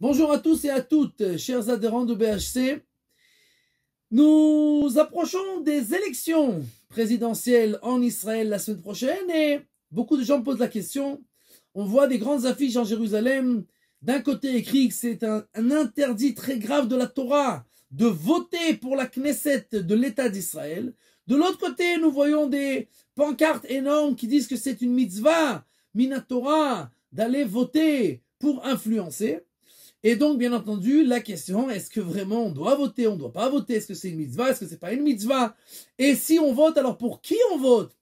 Bonjour à tous et à toutes, chers adhérents de BHC. Nous approchons des élections présidentielles en Israël la semaine prochaine et beaucoup de gens posent la question. On voit des grandes affiches en Jérusalem. D'un côté écrit que c'est un, interdit très grave de la Torah de voter pour la Knesset de l'État d'Israël. De l'autre côté, nous voyons des pancartes énormes qui disent que c'est une mitzvah, Torah d'aller voter pour influencer. Et donc, bien entendu, la question, est-ce que vraiment on doit voter, on ne doit pas voter Est-ce que c'est une mitzvah Est-ce que c'est pas une mitzvah Et si on vote, alors pour qui on vote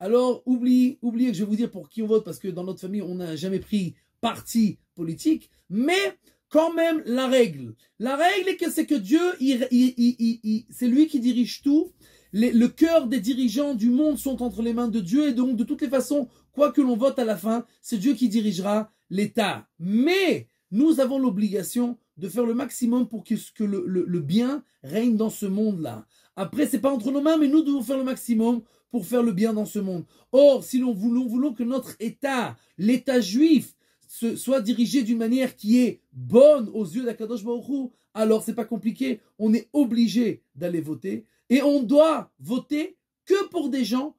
Alors, oubliez, oubliez que je vais vous dire pour qui on vote, parce que dans notre famille, on n'a jamais pris parti politique, mais quand même la règle. La règle, est que c'est que Dieu, c'est lui qui dirige tout. le cœur des dirigeants du monde sont entre les mains de Dieu, et donc, de toutes les façons, quoi que l'on vote à la fin, c'est Dieu qui dirigera l'État. Mais nous avons l'obligation de faire le maximum pour que, que le, bien règne dans ce monde-là. Après, c'est pas entre nos mains, mais nous devons faire le maximum pour faire le bien dans ce monde. Or, si nous voulons, voulons que notre État, l'État juif, soit dirigé d'une manière qui est bonne aux yeux d'Akadosh Baruch alors c'est pas compliqué. On est obligé d'aller voter et on doit voter que pour des gens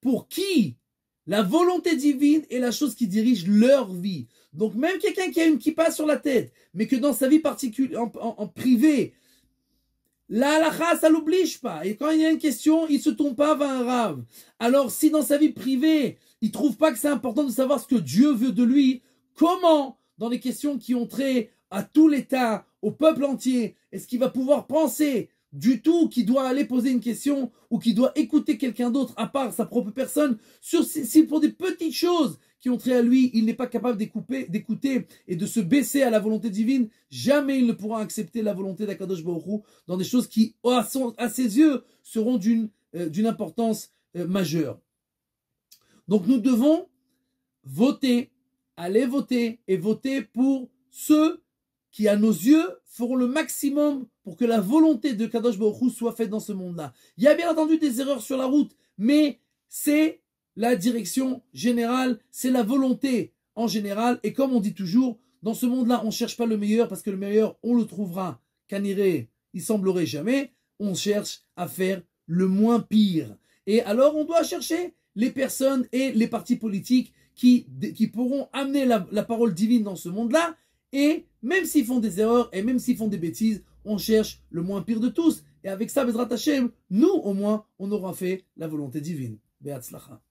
pour qui la volonté divine est la chose qui dirige leur vie. Donc même quelqu'un qui a une kippa sur la tête, mais que dans sa vie particulière, en, en, en, privé, la halakha, ça l'oblige pas. Et quand il y a une question, il se tombe pas vers un rave. Alors si dans sa vie privée, il trouve pas que c'est important de savoir ce que Dieu veut de lui, comment, dans les questions qui ont trait à tout l'État, au peuple entier, est-ce qu'il va pouvoir penser du tout qui doit aller poser une question ou qui doit écouter quelqu'un d'autre à part sa propre personne, sur, si pour des petites choses qui ont trait à lui, il n'est pas capable d'écouter et de se baisser à la volonté divine, jamais il ne pourra accepter la volonté d'Akadosh Baruch dans des choses qui, à, ses yeux, seront d'une euh, importance euh, majeure. Donc nous devons voter, aller voter et voter pour ceux qui, à nos yeux, feront le maximum pour que la volonté de Kadosh Baruch soit faite dans ce monde-là. Il y a bien entendu des erreurs sur la route, mais c'est la direction générale, c'est la volonté en général. Et comme on dit toujours, dans ce monde-là, on ne cherche pas le meilleur parce que le meilleur, on le trouvera. Caniré, il semblerait jamais. On cherche à faire le moins pire. Et alors, on doit chercher les personnes et les partis politiques qui, qui pourront amener la parole divine dans ce monde-là et même s'ils font des erreurs et même s'ils font des bêtises, on cherche le moins pire de tous. Et avec ça, Bezrat Hashem, nous au moins, on aura fait la volonté divine. Be'atzlacha.